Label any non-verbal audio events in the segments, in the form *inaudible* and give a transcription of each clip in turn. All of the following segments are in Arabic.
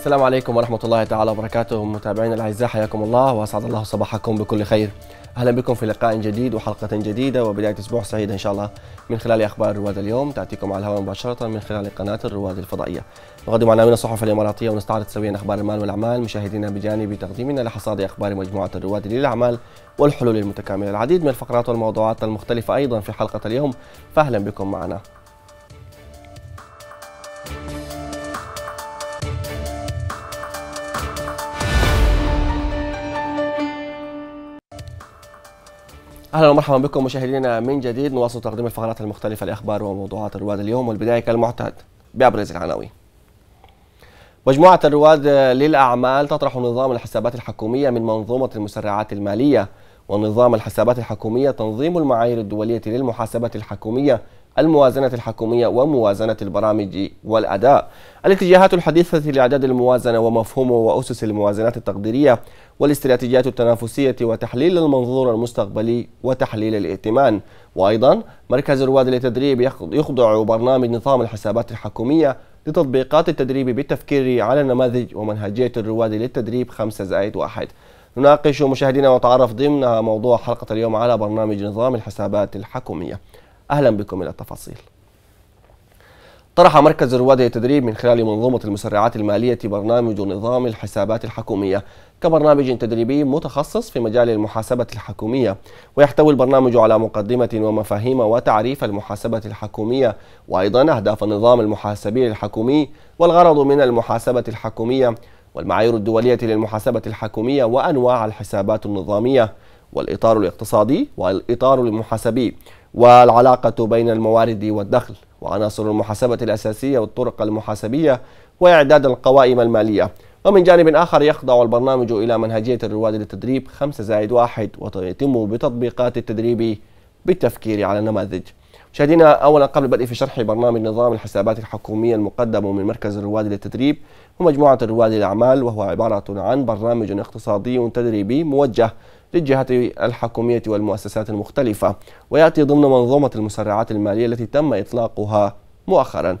السلام عليكم ورحمة الله تعالى وبركاته متابعينا الأعزاء حياكم الله وأسعد الله صباحكم بكل خير أهلا بكم في لقاء جديد وحلقة جديدة وبداية أسبوع سعيد إن شاء الله من خلال أخبار الرواد اليوم تأتيكم على الهواء مباشرة من خلال قناة الرواد الفضائية نقدم عناوين الصحف الإماراتية ونستعرض سويا أخبار المال والأعمال مشاهدينا بجانب تقديمنا لحصاد أخبار مجموعة الرواد للأعمال والحلول المتكاملة العديد من الفقرات والموضوعات المختلفة أيضا في حلقة اليوم فأهلا بكم معنا اهلا ومرحبا بكم مشاهدينا من جديد نواصل تقديم الفقرات المختلفه لاخبار وموضوعات الرواد اليوم والبدايه كالمعتاد بابرز العناوين. مجموعه الرواد للاعمال تطرح نظام الحسابات الحكوميه من منظومه المسرعات الماليه ونظام الحسابات الحكوميه تنظيم المعايير الدوليه للمحاسبه الحكوميه الموازنة الحكومية وموازنة البرامج والأداء الاتجاهات الحديثة لإعداد الموازنة ومفهومه وأسس الموازنات التقديرية والاستراتيجيات التنافسية وتحليل المنظور المستقبلي وتحليل الائتمان وأيضا مركز رواد للتدريب يخضع برنامج نظام الحسابات الحكومية لتطبيقات التدريب بالتفكير على نماذج ومنهجية الرواد للتدريب 5 زائد 1 نناقش مشاهدينا وتعرف ضمن موضوع حلقة اليوم على برنامج نظام الحسابات الحكومية أهلا بكم إلى التفاصيل طرح مركز رواد التدريب من خلال منظومة المسرعات المالية برنامج نظام الحسابات الحكومية كبرنامج تدريبي متخصص في مجال المحاسبة الحكومية ويحتوي البرنامج على مقدمة ومفاهيم وتعريف المحاسبة الحكومية وأيضا أهداف النظام المحاسبي الحكومي والغرض من المحاسبة الحكومية والمعايير الدولية للمحاسبة الحكومية وأنواع الحسابات النظامية والإطار الاقتصادي والإطار المحاسبي والعلاقة بين الموارد والدخل وعناصر المحاسبة الأساسية والطرق المحاسبية وإعداد القوائم المالية ومن جانب آخر يخضع البرنامج إلى منهجية الرواد للتدريب 5 زائد 1 ويتم بتطبيقات التدريب بالتفكير على نماذج مشاهدينا اولا قبل البدء في شرح برنامج نظام الحسابات الحكوميه المقدم من مركز الرواد للتدريب ومجموعه الرواد للاعمال وهو عباره عن برنامج اقتصادي تدريبي موجه للجهات الحكوميه والمؤسسات المختلفه وياتي ضمن منظومه المسرعات الماليه التي تم اطلاقها مؤخرا.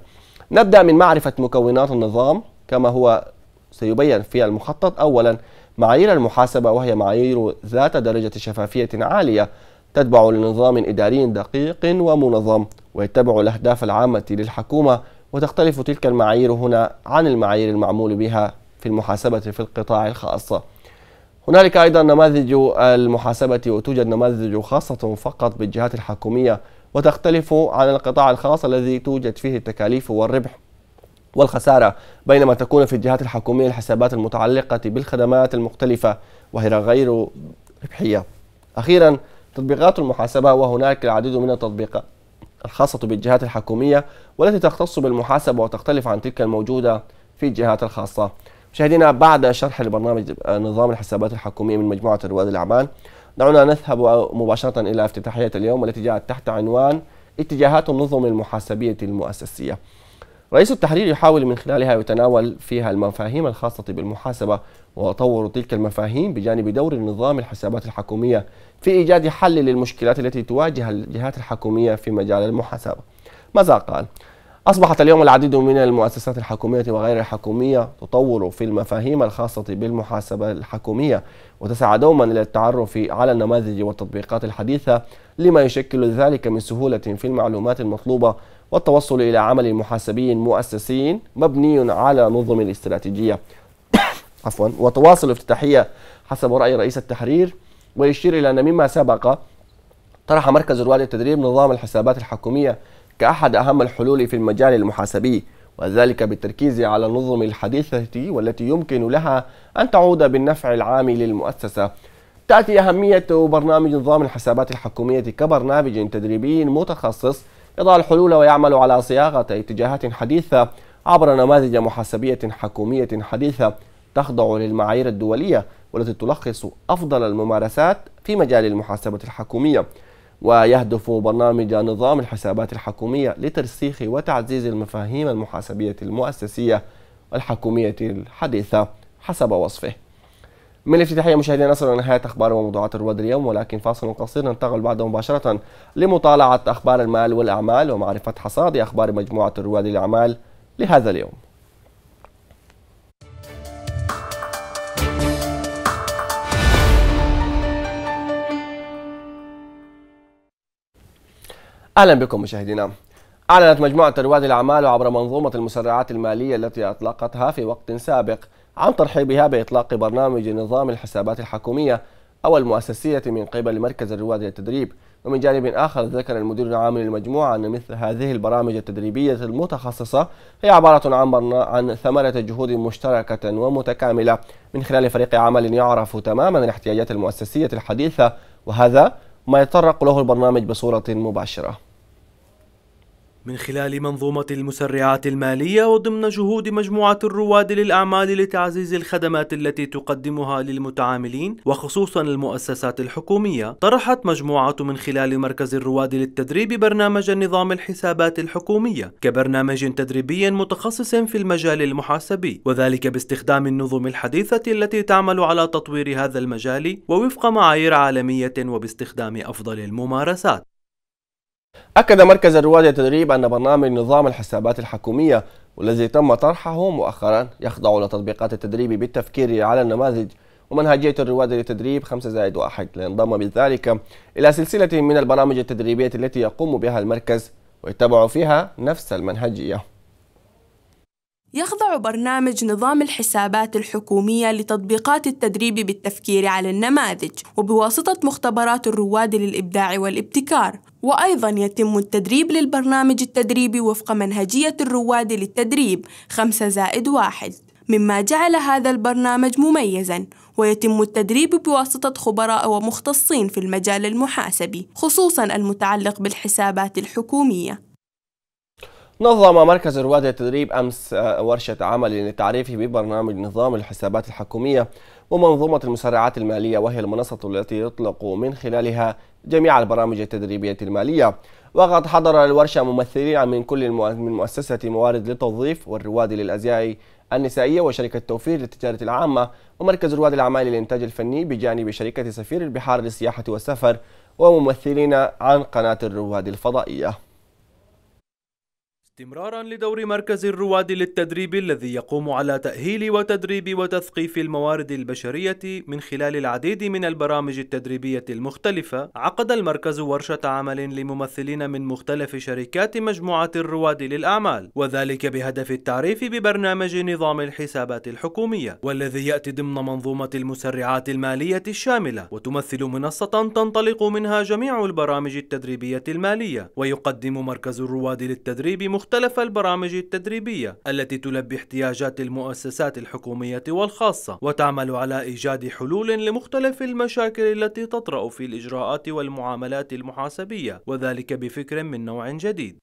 نبدا من معرفه مكونات النظام كما هو سيبين في المخطط اولا معايير المحاسبه وهي معايير ذات درجه شفافيه عاليه تتبع لنظام إداري دقيق ومنظم ويتبع الأهداف العامة للحكومة وتختلف تلك المعايير هنا عن المعايير المعمول بها في المحاسبة في القطاع الخاص هنالك أيضا نماذج المحاسبة وتوجد نماذج خاصة فقط بالجهات الحكومية وتختلف عن القطاع الخاص الذي توجد فيه التكاليف والربح والخسارة بينما تكون في الجهات الحكومية الحسابات المتعلقة بالخدمات المختلفة وهي غير ربحية أخيرا تطبيقات المحاسبة وهناك العديد من التطبيقات الخاصة بالجهات الحكومية والتي تختص بالمحاسبة وتختلف عن تلك الموجودة في الجهات الخاصة مشاهدينا بعد شرح لبرنامج آه، نظام الحسابات الحكومية من مجموعة رواد الأعمال دعونا نذهب آه، مباشرة إلى افتتاحية اليوم التي جاءت تحت عنوان اتجاهات النظم المحاسبية المؤسسية رئيس التحرير يحاول من خلالها يتناول فيها المفاهيم الخاصة بالمحاسبة وتطور تلك المفاهيم بجانب دور نظام الحسابات الحكومية في إيجاد حل للمشكلات التي تواجه الجهات الحكومية في مجال المحاسبة ماذا قال؟ أصبحت اليوم العديد من المؤسسات الحكومية وغير الحكومية تطور في المفاهيم الخاصة بالمحاسبة الحكومية وتسعى دوما إلى التعرف على النماذج والتطبيقات الحديثة لما يشكل ذلك من سهولة في المعلومات المطلوبة والتوصل إلى عمل محاسبي مؤسسي مبني على نظم الاستراتيجية *coughs* عفوا وتواصل افتتاحية حسب رأي رئيس التحرير ويشير إلى أن مما سبق طرح مركز رواد التدريب نظام الحسابات الحكومية كأحد أهم الحلول في المجال المحاسبي وذلك بالتركيز على النظم الحديثة والتي يمكن لها أن تعود بالنفع العام للمؤسسة تأتي أهمية برنامج نظام الحسابات الحكومية كبرنامج تدريبي متخصص يضع الحلول ويعمل على صياغة اتجاهات حديثة عبر نماذج محاسبية حكومية حديثة تخضع للمعايير الدولية والتي تلخص أفضل الممارسات في مجال المحاسبة الحكومية ويهدف برنامج نظام الحسابات الحكومية لترسيخ وتعزيز المفاهيم المحاسبية المؤسسية الحكومية الحديثة حسب وصفه من الافتتاحية مشاهدينا نصل إلى نهاية أخبار وموضوعات الرواد اليوم ولكن فاصل قصير ننتقل بعده مباشرة لمطالعة أخبار المال والأعمال ومعرفة حصاد أخبار مجموعة رواد الأعمال لهذا اليوم اهلا بكم مشاهدينا اعلنت مجموعه رواد الاعمال عبر منظومه المسرعات الماليه التي اطلقتها في وقت سابق عن ترحيبها باطلاق برنامج نظام الحسابات الحكوميه او المؤسسيه من قبل مركز الرواد للتدريب ومن جانب آخر ذكر المدير العام للمجموعة أن مثل هذه البرامج التدريبية المتخصصة هي عبارة عن عن ثمرة جهود مشتركة ومتكاملة من خلال فريق عمل يعرف تماما الاحتياجات المؤسسية الحديثة وهذا ما يتطرق له البرنامج بصورة مباشرة من خلال منظومة المسرعات المالية وضمن جهود مجموعة الرواد للأعمال لتعزيز الخدمات التي تقدمها للمتعاملين وخصوصا المؤسسات الحكومية طرحت مجموعة من خلال مركز الرواد للتدريب برنامج نظام الحسابات الحكومية كبرنامج تدريبي متخصص في المجال المحاسبي وذلك باستخدام النظم الحديثة التي تعمل على تطوير هذا المجال ووفق معايير عالمية وباستخدام أفضل الممارسات أكد مركز الرواد التدريب أن برنامج نظام الحسابات الحكومية والذي تم طرحه مؤخرا يخضع لتطبيقات التدريب بالتفكير على النماذج ومنهجية الرواد للتدريب 5 زائد 1 لينضم بذلك إلى سلسلة من البرامج التدريبية التي يقوم بها المركز ويتبع فيها نفس المنهجية يخضع برنامج نظام الحسابات الحكومية لتطبيقات التدريب بالتفكير على النماذج وبواسطة مختبرات الرواد للإبداع والابتكار وأيضا يتم التدريب للبرنامج التدريبي وفق منهجية الرواد للتدريب 5 زائد 1 مما جعل هذا البرنامج مميزا ويتم التدريب بواسطة خبراء ومختصين في المجال المحاسبي خصوصا المتعلق بالحسابات الحكومية نظم مركز رواد التدريب أمس آه، ورشة عمل للتعريف ببرنامج نظام الحسابات الحكومية ومنظومة المسرعات المالية وهي المنصة التي يطلق من خلالها جميع البرامج التدريبية المالية وقد حضر الورشة ممثلين من كل من مؤسسة موارد للتوظيف والرواد للأزياء النسائية وشركة توفير للتجارة العامة ومركز رواد الأعمال للإنتاج الفني بجانب شركة سفير البحار للسياحة والسفر وممثلين عن قناة الرواد الفضائية استمرارا لدور مركز الرواد للتدريب الذي يقوم على تأهيل وتدريب وتثقيف الموارد البشرية من خلال العديد من البرامج التدريبية المختلفة عقد المركز ورشة عمل لممثلين من مختلف شركات مجموعة الرواد للأعمال وذلك بهدف التعريف ببرنامج نظام الحسابات الحكومية والذي يأتي ضمن منظومة المسرعات المالية الشاملة وتمثل منصة تنطلق منها جميع البرامج التدريبية المالية ويقدم مركز الرواد للتدريب مختلف مختلف البرامج التدريبية التي تلبي احتياجات المؤسسات الحكومية والخاصة وتعمل على إيجاد حلول لمختلف المشاكل التي تطرأ في الإجراءات والمعاملات المحاسبية وذلك بفكر من نوع جديد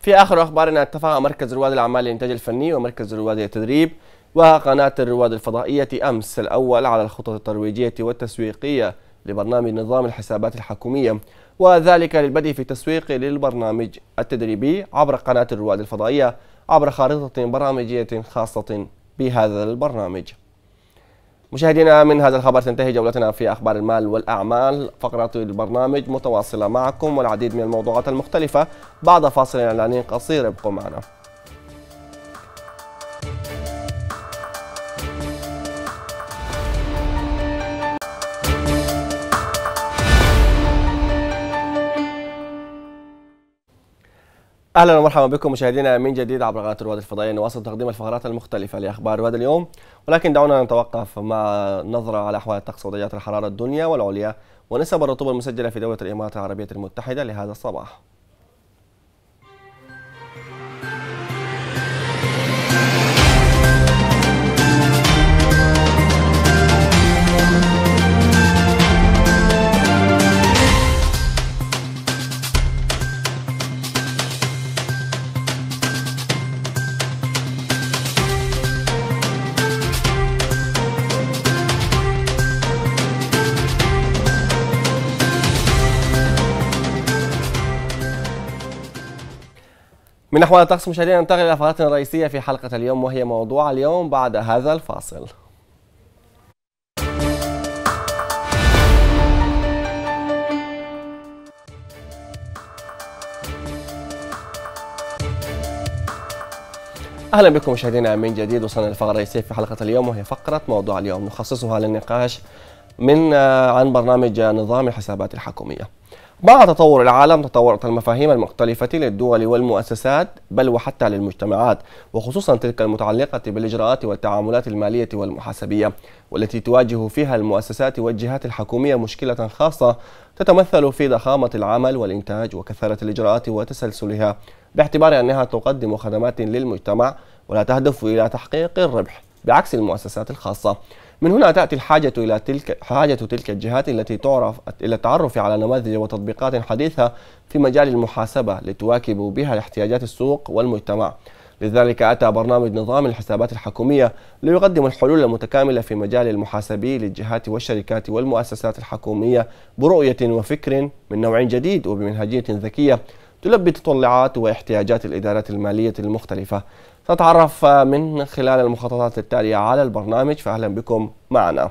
في آخر أخبارنا اتفق مركز رواد الأعمال الإنتاج الفني ومركز رواد التدريب وقناة الرواد الفضائية أمس الأول على الخطط الترويجية والتسويقية لبرنامج نظام الحسابات الحكومية وذلك للبدء في التسويق للبرنامج التدريبي عبر قناة الرواد الفضائية عبر خارطة برامجية خاصة بهذا البرنامج مشاهدينا من هذا الخبر تنتهي جولتنا في أخبار المال والأعمال فقرة البرنامج متواصلة معكم والعديد من الموضوعات المختلفة بعد فاصل إعلاني قصير ابقوا معنا اهلا ومرحبا بكم مشاهدينا من جديد عبر قناه رواد الفضائيه نواصل تقديم الفقرات المختلفه لاخبار رواد اليوم ولكن دعونا نتوقف مع نظره على احوال الطقس ودرجات الحراره الدنيا والعليا ونسب الرطوبه المسجله في دوله الامارات العربيه المتحده لهذا الصباح من أحوال الطقس مشاهدينا ننتقل إلى فقرتنا الرئيسية في حلقة اليوم وهي موضوع اليوم بعد هذا الفاصل اهلا بكم مشاهدينا من جديد وصلنا للفقره الرئيسيه في حلقه اليوم وهي فقره موضوع اليوم نخصصها للنقاش من آه، عن برنامج نظام الحسابات الحكوميه. مع تطور العالم تطورت المفاهيم المختلفة للدول والمؤسسات بل وحتى للمجتمعات وخصوصا تلك المتعلقة بالإجراءات والتعاملات المالية والمحاسبية والتي تواجه فيها المؤسسات والجهات الحكومية مشكلة خاصة تتمثل في ضخامة العمل والإنتاج وكثرة الإجراءات وتسلسلها باعتبار أنها تقدم خدمات للمجتمع ولا تهدف إلى تحقيق الربح بعكس المؤسسات الخاصة من هنا تأتي الحاجة إلى تلك حاجة تلك الجهات التي تعرف إلى التعرف على نماذج وتطبيقات حديثة في مجال المحاسبة لتواكب بها احتياجات السوق والمجتمع. لذلك أتى برنامج نظام الحسابات الحكومية ليقدم الحلول المتكاملة في مجال المحاسبي للجهات والشركات والمؤسسات الحكومية برؤية وفكر من نوع جديد وبمنهجية ذكية تلبي تطلعات واحتياجات الإدارات المالية المختلفة نتعرف من خلال المخططات التالية على البرنامج فأهلا بكم معنا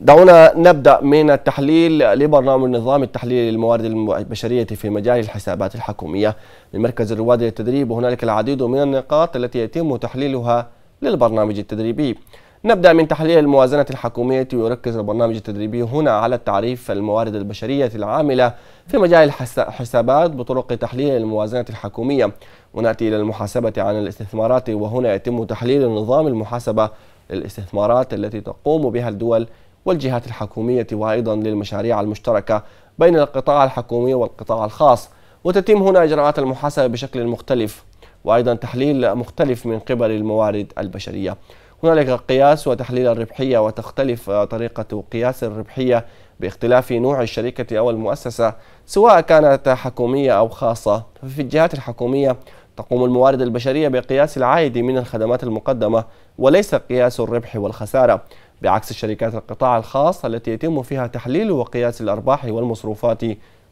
دعونا نبدأ من التحليل لبرنامج نظام التحليل للموارد البشرية في مجال الحسابات الحكومية من مركز الرواد للتدريب وهنالك العديد من النقاط التي يتم تحليلها للبرنامج التدريبي نبدأ من تحليل الموازنة الحكومية ويركز البرنامج التدريبي هنا على التعريف الموارد البشرية العاملة في مجال الحسابات بطرق تحليل الموازنة الحكومية ونأتي إلى المحاسبة عن الاستثمارات وهنا يتم تحليل نظام المحاسبة للاستثمارات التي تقوم بها الدول والجهات الحكومية وأيضا للمشاريع المشتركة بين القطاع الحكومي والقطاع الخاص وتتم هنا إجراءات المحاسبة بشكل مختلف وأيضا تحليل مختلف من قبل الموارد البشرية هنالك قياس وتحليل الربحية وتختلف طريقة قياس الربحية باختلاف نوع الشركة أو المؤسسة سواء كانت حكومية أو خاصة ففي الجهات الحكومية تقوم الموارد البشرية بقياس العائد من الخدمات المقدمة وليس قياس الربح والخسارة بعكس الشركات القطاع الخاص التي يتم فيها تحليل وقياس الأرباح والمصروفات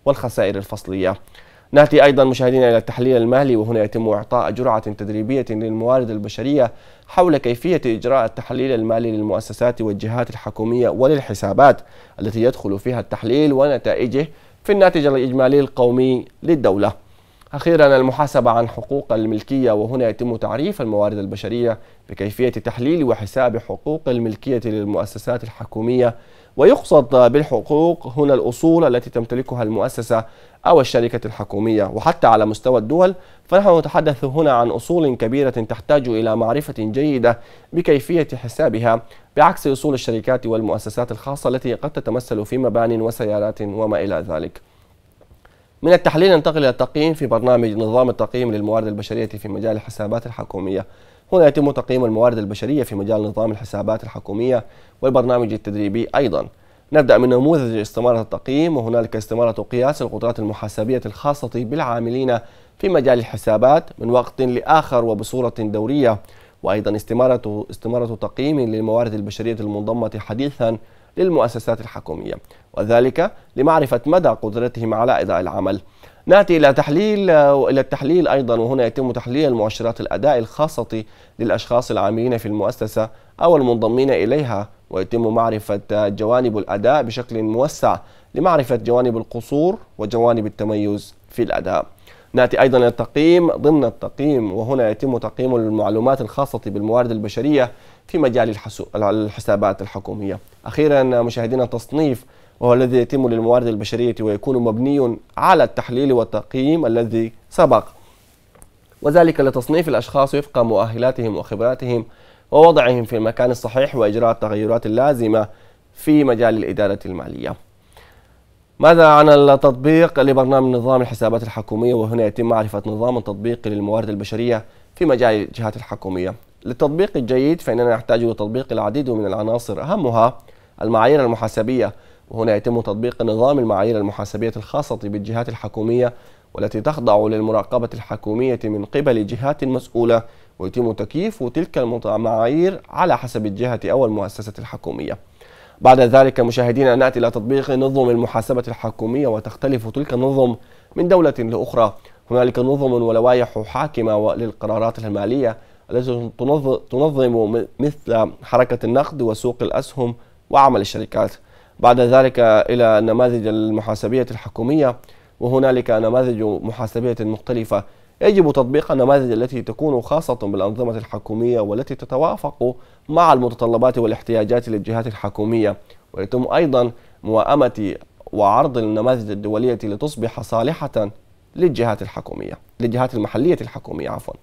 والخسائر الفصلية نأتي أيضا مشاهدينا إلى التحليل المالي وهنا يتم إعطاء جرعة تدريبية للموارد البشرية حول كيفية إجراء التحليل المالي للمؤسسات والجهات الحكومية وللحسابات التي يدخل فيها التحليل ونتائجه في الناتج الإجمالي القومي للدولة أخيرا المحاسبة عن حقوق الملكية وهنا يتم تعريف الموارد البشرية بكيفية تحليل وحساب حقوق الملكية للمؤسسات الحكومية ويقصد بالحقوق هنا الأصول التي تمتلكها المؤسسة أو الشركة الحكومية وحتى على مستوى الدول فنحن نتحدث هنا عن أصول كبيرة تحتاج إلى معرفة جيدة بكيفية حسابها بعكس أصول الشركات والمؤسسات الخاصة التي قد تتمثل في مبان وسيارات وما إلى ذلك من التحليل ننتقل إلى التقييم في برنامج نظام التقييم للموارد البشرية في مجال الحسابات الحكومية هنا يتم تقييم الموارد البشرية في مجال نظام الحسابات الحكومية والبرنامج التدريبي أيضا نبدأ من نموذج استمارة التقييم وهنالك استمارة قياس القدرات المحاسبية الخاصة بالعاملين في مجال الحسابات من وقت لآخر وبصورة دورية وأيضا استمارة, استمارة تقييم للموارد البشرية المنضمة حديثا للمؤسسات الحكومية وذلك لمعرفة مدى قدرتهم على إداء العمل ناتي الى تحليل والى التحليل ايضا وهنا يتم تحليل مؤشرات الاداء الخاصه للاشخاص العاملين في المؤسسه او المنضمين اليها ويتم معرفه جوانب الاداء بشكل موسع لمعرفه جوانب القصور وجوانب التميز في الاداء ناتي أيضا للتقييم ضمن التقييم وهنا يتم تقييم المعلومات الخاصة بالموارد البشرية في مجال الحسابات الحكومية أخيرا مشاهدينا التصنيف وهو الذي يتم للموارد البشرية ويكون مبني على التحليل والتقييم الذي سبق وذلك لتصنيف الأشخاص وفق مؤهلاتهم وخبراتهم ووضعهم في المكان الصحيح وإجراء التغيرات اللازمة في مجال الإدارة المالية ماذا عن التطبيق لبرنامج نظام الحسابات الحكومية وهنا يتم معرفة نظام التطبيق للموارد البشرية في مجال الجهات الحكومية للتطبيق الجيد فإننا نحتاج إلى تطبيق العديد من العناصر أهمها المعايير المحاسبية وهنا يتم تطبيق نظام المعايير المحاسبية الخاصة بالجهات الحكومية والتي تخضع للمراقبة الحكومية من قبل جهات مسؤولة ويتم تكييف تلك المعايير على حسب الجهة أو المؤسسة الحكومية بعد ذلك مشاهدينا ناتي الى تطبيق نظم المحاسبه الحكوميه وتختلف تلك النظم من دوله لاخرى هنالك نظم ولوائح حاكمه للقرارات الماليه التي تنظم مثل حركه النقد وسوق الاسهم وعمل الشركات بعد ذلك الى النماذج المحاسبيه الحكوميه وهنالك نماذج محاسبيه مختلفه يجب تطبيق النماذج التي تكون خاصه بالانظمه الحكوميه والتي تتوافق مع المتطلبات والاحتياجات للجهات الحكومية ويتم أيضا موائمة وعرض النماذج الدولية لتصبح صالحة للجهات الحكومية للجهات المحلية الحكومية عفوا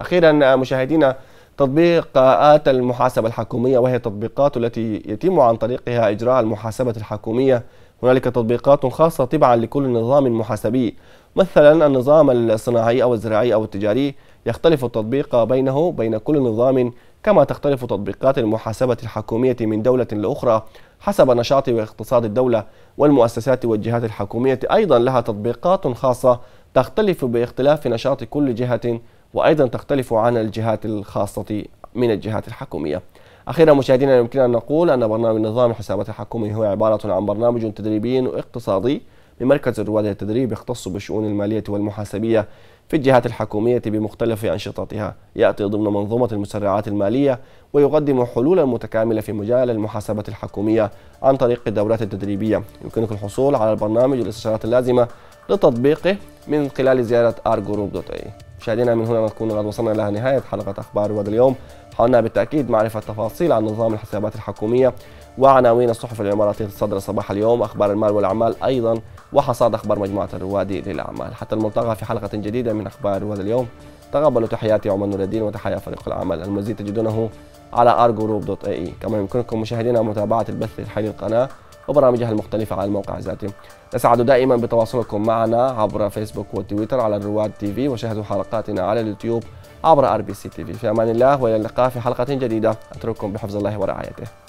أخيرا مشاهدينا تطبيقات المحاسبة الحكومية وهي التطبيقات التي يتم عن طريقها إجراء المحاسبة الحكومية هنالك تطبيقات خاصة طبعا لكل نظام محاسبي مثلا النظام الصناعي أو الزراعي أو التجاري يختلف التطبيق بينه بين كل نظام كما تختلف تطبيقات المحاسبة الحكومية من دولة لأخرى حسب نشاط واقتصاد الدولة والمؤسسات والجهات الحكومية أيضا لها تطبيقات خاصة تختلف باختلاف نشاط كل جهة وأيضا تختلف عن الجهات الخاصة من الجهات الحكومية أخيرا مشاهدينا يمكن أن نقول أن برنامج نظام الحسابات الحكومي هو عبارة عن برنامج تدريبي واقتصادي بمركز الرواد التدريب يختص بالشؤون المالية والمحاسبية في الجهات الحكومية بمختلف أنشطتها يأتي ضمن منظومة المسرعات المالية ويقدم حلولا متكاملة في مجال المحاسبة الحكومية عن طريق الدورات التدريبية يمكنك الحصول على البرنامج والاستشارات اللازمة لتطبيقه من خلال زيارة argroup.ai مشاهدينا من هنا نكون قد وصلنا إلى نهاية حلقة أخبار وهذا اليوم حاولنا بالتأكيد معرفة تفاصيل عن نظام الحسابات الحكومية وعناوين الصحف الإماراتية الصدر صباح اليوم أخبار المال والأعمال أيضا وحصاد أخبار مجموعة الرواد للأعمال حتى الملتقى في حلقة جديدة من أخبار رواد اليوم تقبلوا تحياتي عمر نور الدين وتحيا فريق العمل المزيد تجدونه على argroup.ae كما يمكنكم مشاهدينا متابعة البث الحالي للقناة وبرامجها المختلفة على الموقع ذاته نسعد دائما بتواصلكم معنا عبر فيسبوك وتويتر على الرواد تي في وشاهدوا حلقاتنا على اليوتيوب عبر ار بي سي تي في في امان الله والى اللقاء في حلقه جديده اترككم بحفظ الله ورعايته